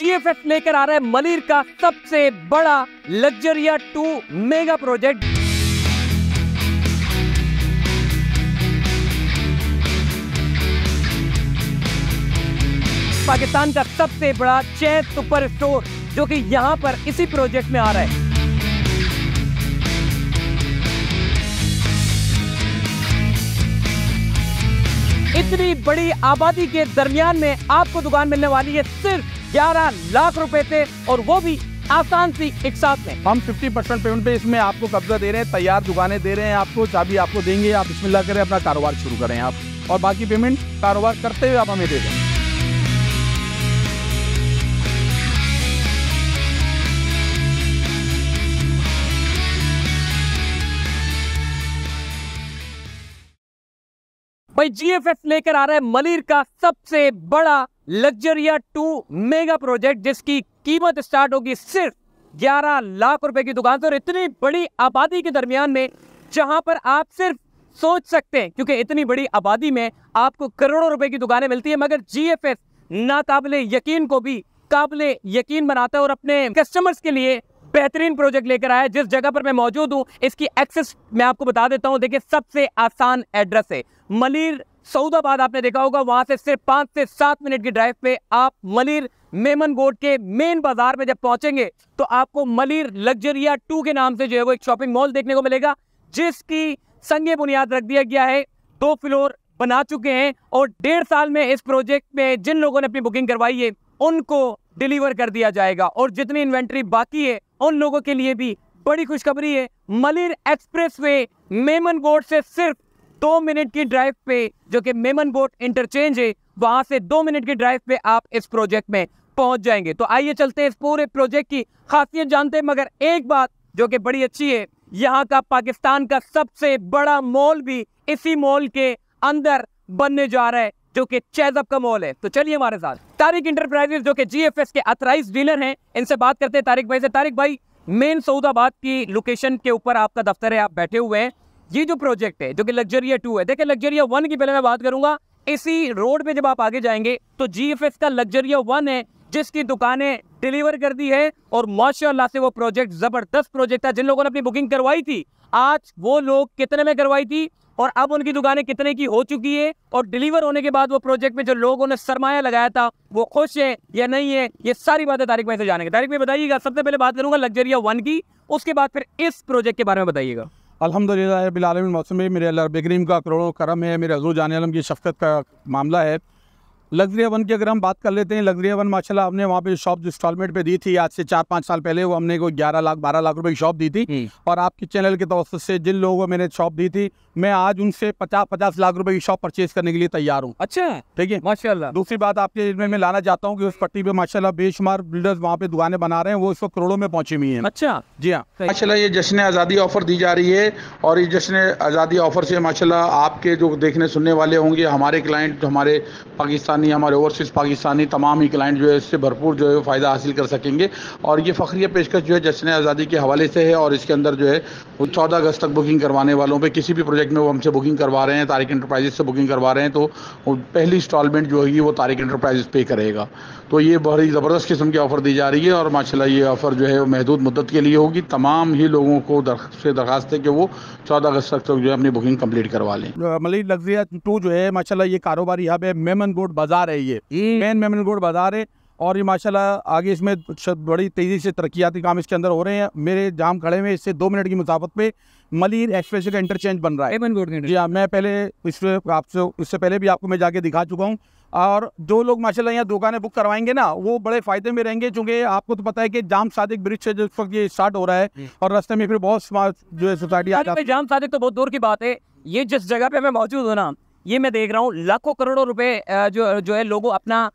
जीएफएफ लेकर आ रहा है मलिर का सबसे बड़ा लग्जरिया टू मेगा प्रोजेक्ट पाकिस्तान का सबसे बड़ा चैन सुपर स्टोर जो कि यहां पर इसी प्रोजेक्ट में आ रहा है इतनी बड़ी आबादी के दरमियान में आपको दुकान मिलने वाली है सिर्फ 11 लाख रुपए थे और वो भी आसान सी एक साथ में हम 50 परसेंट पेमेंट पे इसमें आपको कब्जा दे रहे हैं तैयार दुकानें दे रहे हैं आपको चाबी आपको देंगे आप इसमें ला करें अपना कारोबार शुरू करें आप और बाकी पेमेंट कारोबार करते हुए आप हमें दे दें भाई जीएफएस लेकर आ रहा है मलिर का सबसे बड़ा लग्जरिया टू मेगा प्रोजेक्ट जिसकी कीमत स्टार्ट होगी सिर्फ 11 लाख रुपए की दुकान से और इतनी बड़ी आबादी के दरमियान में जहां पर आप सिर्फ सोच सकते हैं क्योंकि इतनी बड़ी आबादी में आपको करोड़ों रुपए की दुकानें मिलती है मगर जीएफएस नाकाबले यकीन को भी काबिल यकीन बनाता है और अपने कस्टमर्स के लिए बेहतरीन प्रोजेक्ट लेकर आया है जिस जगह पर मैं मौजूद हूँ इसकी एक्सेस मैं आपको बता देता हूं देखिए सबसे आसान एड्रेस है मलिर सऊदाबाद आपने देखा होगा वहां से सिर्फ पांच से सात मिनट की ड्राइव पे आप मलिर मेमन गोड के मेन बाजार में जब पहुंचेंगे तो आपको मलिर लग्जरिया टू के नाम से जो है वो एक शॉपिंग मॉल देखने को मिलेगा जिसकी संगे बुनियाद रख दिया गया है दो फ्लोर बना चुके हैं और डेढ़ साल में इस प्रोजेक्ट में जिन लोगों ने अपनी बुकिंग करवाई है उनको डिलीवर कर दिया जाएगा और जितनी इन्वेंट्री बाकी है उन लोगों के लिए भी बड़ी खुशखबरी है मलिर वे मेमन बोर्ड से सिर्फ दो मिनट की ड्राइव पे जो कि मेमन बोर्ड इंटरचेंज है वहां से दो मिनट की ड्राइव पे आप इस प्रोजेक्ट में पहुंच जाएंगे तो आइए चलते हैं इस पूरे प्रोजेक्ट की खासियत जानते हैं मगर एक बात जो कि बड़ी अच्छी है यहाँ का पाकिस्तान का सबसे बड़ा मॉल भी इसी मॉल के अंदर बनने जा रहा है जो कि चैजअप का मॉल है तो चलिए हमारे साथ तारिक इंटरप्राइजेस जो कि जीएफएस के अथराइज डीलर हैं इनसे बात करते हैं तारिक भाई से तारिक भाई मेन सऊदाबाद की लोकेशन के ऊपर आपका दफ्तर है आप बैठे हुए हैं ये जो प्रोजेक्ट है जो कि लग्जरिया टू है देखिए लग्जरिया वन की पहले मैं बात करूंगा इसी रोड पे जब आप आगे जाएंगे तो जीएफएस का लग्जरिया वन है जिसकी दुकानें डिलीवर कर दी है और माशाल्लाह से वो प्रोजेक्ट जबरदस्त प्रोजेक्ट था जिन लोगों ने अपनी बुकिंग करवाई थी आज वो लोग कितने में करवाई थी और अब उनकी दुकानें कितने की हो चुकी है और डिलीवर होने के बाद वो प्रोजेक्ट में जो लोगों ने सरमाया लगाया था वो खुश है या नहीं है ये सारी बातें तारिक भाई से जानेंगे तारिक भाई बताइएगा सबसे पहले बात करूंगा लग्जरिया वन की उसके बाद फिर इस प्रोजेक्ट के बारे में बताइएगा अलहमदिल्ला मौसम में मेरे अल्लाह बेकरीम का करोड़ों करम है मेरे हजू जान आलम की शफकत का मामला है लग्जरी हवन की अगर हम बात कर लेते हैं लग्जरी हवन माशाल्लाह हमने वहाँ पे शॉप इंस्टॉलमेंट पे दी थी आज से चार पाँच साल पहले वो हमने को ग्यारह लाख बारह लाख रुपए की शॉप दी थी हम्म। और आपके चैनल के तौर से जिन लोगों को मैंने शॉप दी थी मैं आज उनसे पचास पचास लाख रुपए की शॉप परचेज करने के लिए तैयार हूँ अच्छा ठीक है माशाला दूसरी बात आपके मैं लाना चाहता हूँ की उस पट्टी पे माशाला बेशुमार बिल्डर्स वहाँ पे दुकाने बना रहे हैं वो इसको करोड़ों में पहुंची हुई है अच्छा जी हाँ माशाला ये जश्न आज़ादी ऑफर दी जा रही है और ये जश्न आज़ादी ऑफर से माशाला आपके जो देखने सुनने वाले होंगे हमारे क्लाइंट हमारे पाकिस्तान पाकिस्तानी हमारे ओवरसीज़ पाकिस्तानी तमाम ही क्लाइंट जो है इससे भरपूर जो है फ़ायदा हासिल कर सकेंगे और ये फ़ख्रिया पेशकश जो है जश्न आज़ादी के हवाले से है और इसके अंदर जो है वो चौदह अगस्त तक बुकिंग करवाने वालों पर किसी भी प्रोजेक्ट में वो हमसे बुकिंग करवा रहे हैं तारिक इंटरप्राइजेज से बुकिंग करवा रहे हैं तो पहली इंस्टॉलमेंट जो है वो तारिक इंटरप्राइजेज पे करेगा तो ये बहुत ही ज़बरदस्त किस्म की ऑफ़र दी जा रही है और माशाल्लाह ये ऑफ़र जो है वो महदूद मुद्दत के लिए होगी तमाम ही लोगों को से दरखास्त है कि वो चौदह अगस्त तक जो है अपनी बुकिंग कम्प्लीट करवा लें मलिक लग्जिया टू जो है माशाला ये कारोबारी हब है मेमन बोर्ड बाजार बाजार है ये मेन मेमन रोड बाजार है और ये माशाल्लाह आगे इसमें बड़ी तेज़ी से तरक्याती काम इसके अंदर हो रहे हैं मेरे जाम खड़े हुए इससे दो मिनट की मुसाफत पे मलिर एक्सप्रेस का इंटरचेंज बन रहा है जी हाँ मैं पहले इस आपसे उससे पहले भी आपको मैं जाके दिखा चुका हूँ और जो लोग माशाल्लाह यहाँ दुकानें बुक करवाएंगे ना वो बड़े फ़ायदे में रहेंगे चूंकि आपको तो पता है कि जाम सादिक ब्रिज से जिस वक्त ये स्टार्ट हो रहा है और रास्ते में फिर बहुत जो है सोसाइटी आ जाती है जाम सादिक तो बहुत दूर की बात है ये जिस जगह पे मैं मौजूद हूँ ना ये मैं देख रहा हूँ लाखों करोड़ों रुपए जो जो है लोगों अपना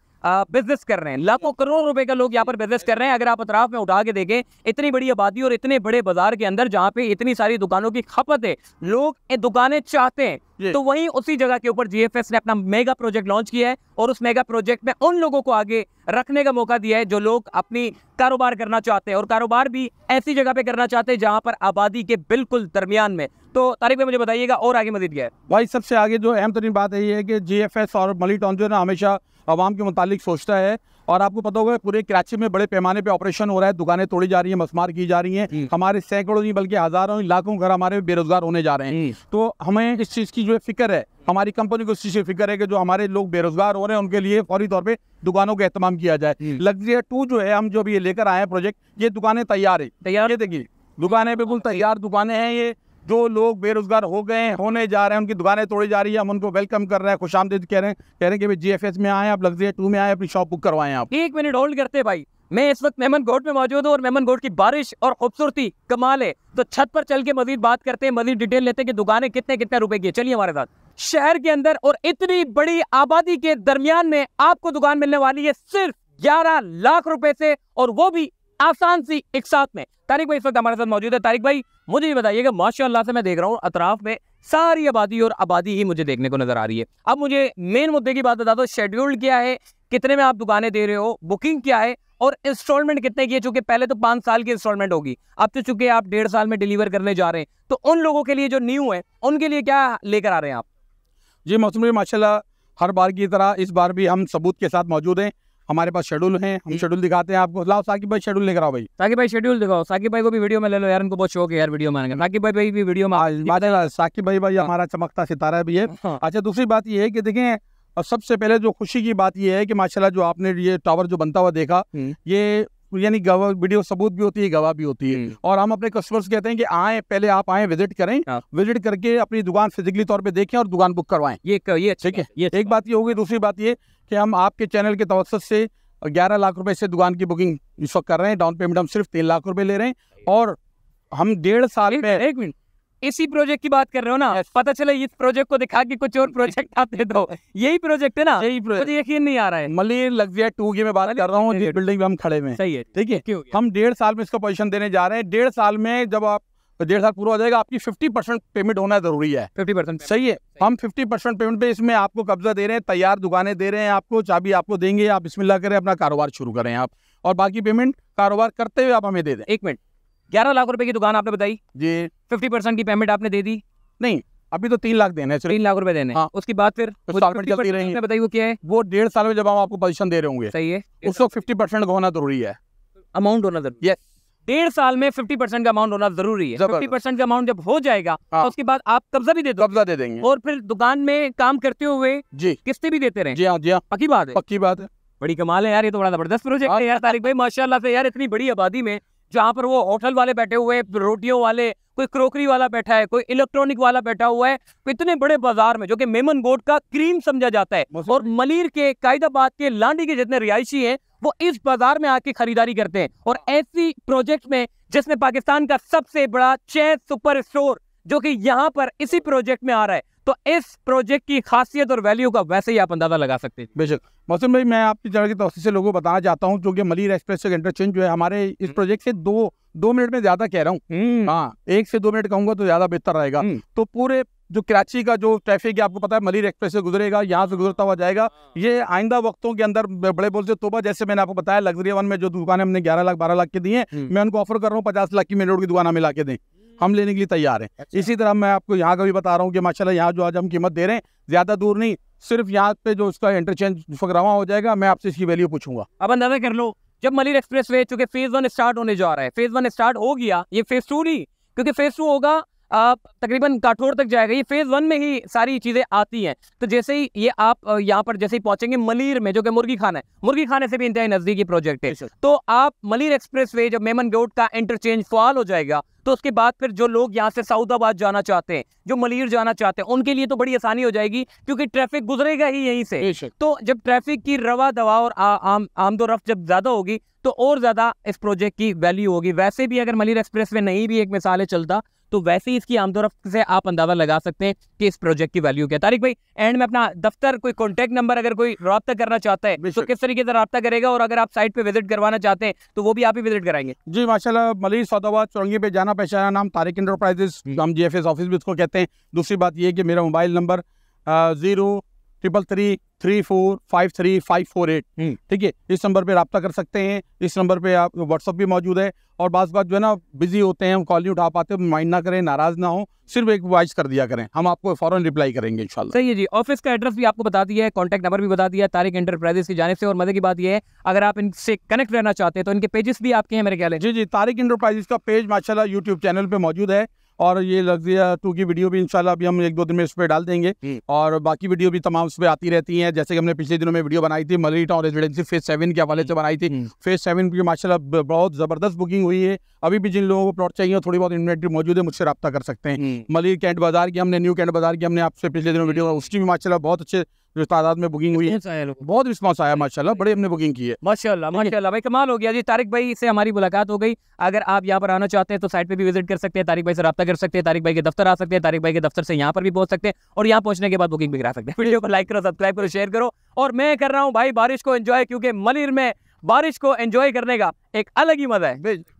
बिजनेस कर रहे हैं लाखों करोड़ों रुपए का लोग यहाँ पर बिजनेस कर रहे हैं अगर आप अतराफ में उठा के देखें इतनी बड़ी आबादी और इतने बड़े बाजार के अंदर जहाँ पे इतनी सारी दुकानों की खपत है लोग दुकानें चाहते हैं तो वहीं उसी जगह के ऊपर जीएफएस ने अपना मेगा प्रोजेक्ट लॉन्च किया है और उस मेगा प्रोजेक्ट में उन लोगों को आगे रखने का मौका दिया है जो लोग अपनी कारोबार करना चाहते हैं और कारोबार भी ऐसी जगह पे करना चाहते हैं जहाँ पर आबादी के बिल्कुल दरमियान में तो तारीख में मुझे बताइएगा और आगे मदद क्या है भाई सबसे आगे जो अहम तरीन बात यही है कि एस और मलिटॉन जो है ना हमेशा आवाम के मुतालिक सोचता है और आपको पता होगा पूरे कराची में बड़े पैमाने पे ऑपरेशन हो रहा है दुकानें तोड़ी जा रही है मसमार की जा रही है हमारे सैकड़ों नहीं बल्कि हज़ारों लाखों घर हमारे बेरोजगार होने जा रहे हैं तो हमें इस चीज़ की जो है फिक्र है हमारी कंपनी को इस चीज़ की फिक्र है कि जो हमारे लोग बेरोजगार हो रहे हैं उनके लिए फौरी तौर पर दुकानों का एहतमाम किया जाए लग्जरी टू जो है हम जो अभी लेकर आए हैं प्रोजेक्ट ये दुकानें तैयार है तैयार है देखिए दुकानें बिल्कुल तैयार दुकानें हैं ये जो लोग बेरोजगार हो गए होने जा रहे हैं उनकी दुकानें तोड़ी जा रही है हम उनको वेलकम कर रहे हैं खुश आमदेद कह रहे हैं कह रहे हैं कि जी एफ में आए आप लग्जरी टू में आए अपनी शॉप बुक करवाए आप एक मिनट होल्ड करते भाई मैं इस वक्त मेहमन घोट में मौजूद हूँ और मेहमन घोट की बारिश और खूबसूरती कमाल है तो छत पर चल के मजीद बात करते हैं मजीद डिटेल लेते हैं कि दुकानें कितने कितने रुपए की चलिए हमारे साथ शहर के अंदर और इतनी बड़ी आबादी के दरमियान में आपको दुकान मिलने वाली है सिर्फ ग्यारह लाख रुपए से और वो भी आसान सी एक साथ में तारिक भाई इस वक्त हमारे साथ मौजूद है तारिक भाई मुझे ये बताइएगा माशा से मैं देख रहा हूँ अतराफ में सारी आबादी और आबादी ही मुझे देखने को नजर आ रही है अब मुझे मेन मुद्दे की बात बता दो शेड्यूल्ड क्या है कितने में आप दुकानें दे रहे हो बुकिंग क्या है और इंस्टॉलमेंट कितने की है चूंकि पहले तो पांच साल की इंस्टॉलमेंट होगी अब तो चूंकि आप डेढ़ साल में डिलीवर करने जा रहे हैं तो उन लोगों के लिए जो न्यू है उनके लिए क्या लेकर आ रहे हैं आप जी मौसम माशाला हर बार की तरह इस बार भी हम सबूत के साथ मौजूद हैं हमारे पास शेड्यूल है हम शेड्यूल दिखाते हैं आपको लाओ साकिब भाई शेड्यूल लेकर आओ भाई साकिब भाई शेड्यूल दिखाओ साकिब भाई को भी वीडियो में ले लो यार उनको बहुत शौक है यार वीडियो में साकिब भाई भाई भी वीडियो में साकिब भाई भाई हमारा चमकता सितारा भी है हाँ। अच्छा दूसरी बात ये है कि देखें और सबसे पहले जो खुशी की बात यह है कि माशाल्लाह जो आपने ये टावर जो बनता हुआ देखा हम्म। ये यानी गवाह वीडियो सबूत भी होती है गवाह भी होती है हम्म। और हम अपने कस्टमर्स कहते हैं कि आए पहले आप आए विजिट करें विजिट हाँ। करके अपनी दुकान फिजिकली तौर पर देखें और दुकान बुक करवाएं ये ये अच्छा ठीक है ये एक अच्छा। बात ये होगी दूसरी बात ये कि हम आपके चैनल के तवसत से ग्यारह लाख रुपए से दुकान की बुकिंग इस वक्त कर रहे हैं डाउन पेमेंट हम सिर्फ तीन लाख रुपए ले रहे हैं और हम डेढ़ साल में एक मिनट इसी प्रोजेक्ट की बात कर रहे हो ना yes. पता चले इस प्रोजेक्ट को दिखा के कुछ और प्रोजेक्ट आते दो यही प्रोजेक्ट है ना यही प्रोजेक्ट तो यकीन नहीं आ रहा है मलिर लग्जरी टू की मैं बात कर रहा हूँ बिल्डिंग में हम खड़े में सही है ठीक है हम डेढ़ साल में इसको पोजिशन देने जा रहे हैं डेढ़ साल में जब आप डेढ़ साल पूरा हो जाएगा आपकी फिफ्टी परसेंट पेमेंट होना जरूरी है फिफ्टी परसेंट सही है हम फिफ्टी परसेंट पेमेंट पे इसमें आपको कब्जा दे रहे हैं तैयार दुकानें दे रहे हैं आपको चाबी आपको देंगे आप इसमें ला करें अपना कारोबार शुरू करें आप और बाकी पेमेंट कारोबार करते हुए आप हमें दे दें एक मिनट ग्यारह लाख रुपए की दुकान आपने बताई जी फिफ्टी परसेंट की पेमेंट आपने दे दी नहीं अभी तो तीन लाख देने तीन लाख रुपए देने हाँ। उसके बाद फिर तो बताई वो क्या है वो डेढ़ साल में जब हम आपको पोजिशन दे रहे होंगे सही है उसको फिफ्टी परसेंट होना जरूरी है अमाउंट होना जरूरी है डेढ़ साल में फिफ्टी परसेंट का अमाउंट होना जरूरी है फिफ्टी परसेंट का अमाउंट जब हो जाएगा हाँ। तो उसके बाद आप कब्जा भी दे दो कब्जा दे देंगे और फिर दुकान में काम करते हुए जी किस्ते भी देते रहे जी हाँ जी हाँ पक्की बात है पक्की बात है बड़ी कमाल है यार ये तो बड़ा जबरदस्त प्रोजेक्ट है हाँ। यार तारिक भाई माशाल्लाह से यार इतनी बड़ी आबादी में जहाँ पर वो होटल वाले बैठे हुए हैं रोटियों वाले कोई क्रोकरी वाला बैठा है कोई इलेक्ट्रॉनिक वाला बैठा हुआ है इतने बड़े बाजार में जो कि मेमन बोर्ड का क्रीम समझा जाता है और मलिर के कायदाबाद के लांडी के जितने रिहायशी हैं वो इस बाजार में आके खरीदारी करते हैं और हाँ। ऐसी प्रोजेक्ट में जिसने पाकिस्तान का सबसे बड़ा चेस सुपर स्टोर जो कि यहां पर इसी प्रोजेक्ट में आ रहा है तो इस प्रोजेक्ट की खासियत और वैल्यू का वैसे ही आप अंदाजा लगा सकते हैं बेशक मौसम भाई मैं आपकी जगह की तोसी से लोगों को बताना चाहता हूँ क्योंकि मलिर एक्सप्रेस का इंटरचेंज जो है हमारे इस प्रोजेक्ट हम्म। से दो दो मिनट में ज्यादा कह रहा हूँ हम्म। हाँ एक से दो मिनट कहूंगा तो ज्यादा बेहतर रहेगा हम्म। तो पूरे जो कराची का जो ट्रैफिक है आपको पता है मलिर एक्सप्रेस से गुजरेगा यहाँ से गुजरता हुआ जाएगा हाँ। ये आइंदा वक्तों के अंदर बड़े बोल से तोबा जैसे मैंने आपको बताया लग्जरी वन में जो दुकान हमने ग्यारह लाख बारह लाख के दिए मैं उनको ऑफर कर रहा हूँ पचास लाख की मेन रोड की दुकान हमें ला के दें हम लेने के लिए तैयार हैं अच्छा। इसी तरह मैं आपको यहाँ का भी बता रहा हूँ कि माशाल्लाह यहाँ जो आज हम कीमत दे रहे हैं ज़्यादा दूर नहीं सिर्फ यहाँ पे जो उसका इंटरचेंज फकरावा हो जाएगा मैं आपसे इसकी वैल्यू पूछूंगा अब अंदाजा कर लो जब मलिर एक्सप्रेस वे चूंकि फेज़ वन स्टार्ट होने जा रहा है फेज़ वन स्टार्ट हो गया ये फेज़ टू नहीं क्योंकि फेज़ टू होगा तकरीबन काठोर तक जाएगा ये फेज़ वन में ही सारी चीज़ें आती हैं तो जैसे ही ये आप यहाँ पर जैसे ही पहुँचेंगे मलीर में जो कि मुर्गी खाना है मुर्गी खाने से भी इंतहा नज़दीकी प्रोजेक्ट है तो आप मलीर एक्सप्रेस वे जब मेमन गोड का इंटरचेंज फॉल हो जाएगा तो उसके बाद फिर जो लोग यहाँ से सऊदाबाद जाना चाहते हैं जो मलीर जाना चाहते हैं उनके लिए तो बड़ी आसानी हो जाएगी क्योंकि ट्रैफिक गुजरेगा ही यहीं से तो जब ट्रैफिक की रवा दवा और आमदोरफ आमदो जब ज़्यादा होगी तो और ज़्यादा इस प्रोजेक्ट की वैल्यू होगी वैसे भी अगर मलिर एक्सप्रेस वे नहीं भी एक मिसाल है चलता तो वैसे ही इसकी आमतौर से आप अंदाजा लगा सकते हैं कि इस प्रोजेक्ट की वैल्यू क्या तारिक भाई एंड में अपना दफ्तर कोई कॉन्टैक्ट नंबर अगर कोई रबता करना चाहता है तो किस तरीके से रबता करेगा और अगर आप साइट पर विजिट करवाना चाहते हैं तो वो भी आप ही विजिट कराएंगे जी माशाला मलिक सौदाबाद चौंगी पे जाना पहचाना नाम तारिक इंटरप्राइजेस हम्म। हम जी ऑफिस भी उसको कहते हैं दूसरी बात यह कि मेरा mobile number zero triple three three four five three five four eight ठीक है इस नंबर पे रबता कर सकते हैं इस नंबर पे आप व्हाट्सअप भी मौजूद है और बात बात जो है ना बिजी होते हैं हम कॉल नहीं उठा पाते माइंड ना करें नाराज ना हो सिर्फ एक वॉइस कर दिया करें हम आपको फॉरन रिप्लाई करेंगे इंशाल्लाह सही है जी ऑफिस का एड्रेस भी आपको बता दिया है कॉन्टैक्ट नंबर भी बता दिया तारिक इंटरप्राइजेस की जानब से और मजे की बात यह है अगर आप इनसे कनेक्ट रहना चाहते हैं तो इनके पेजेस भी आपके हैं मेरे ख्याल जी जी तारिक इंटरप्राइजेस का पेज माशाला यूट्यूब चैनल पर मौजूद है और ये गया टू की वीडियो भी इंशाल्लाह अभी हम एक दो दिन में इस पर डाल देंगे और बाकी वीडियो भी तमाम उस पर आती रहती हैं जैसे कि हमने पिछले दिनों में वीडियो बनाई थी Malir town residency phase seven के हवाले से बनाई थी फेज सेवन की माशाला बहुत ज़बरदस्त बुकिंग हुई है अभी भी जिन लोगों को प्लॉट चाहिए थोड़ी बहुत इन्वेंट्री मौजूद है मुझसे रब्ता कर सकते हैं मलरी कैंट बाजार की हमने न्यू कैंट बाजार की हमने आपसे पिछले दिनों वीडियो उसकी भी माशाला बहुत अच्छे जो तादाद में बुकिंग हुई है बहुत रिस्पॉन्स आया माशाल्लाह बड़े हमने बुकिंग की है माशाल्लाह माशाल्लाह भाई कमाल हो गया जी तारिक भाई से हमारी मुलाकात हो गई अगर आप यहाँ पर आना चाहते हैं तो साइट पे भी विजिट कर सकते हैं तारिक भाई से रब्ता कर सकते हैं तारिक भाई के दफ्तर आ सकते हैं तारिक भाई के दफ्तर से यहाँ पर भी पहुंच सकते हैं और यहाँ पहुंचने के बाद बुकिंग भी करा सकते हैं वीडियो को लाइक करो सब्सक्राइब करो शेयर करो और मैं कर रहा हूँ भाई बारिश को एंजॉय क्योंकि मलिर में बारिश को एंजॉय करने का एक अलग ही मजा है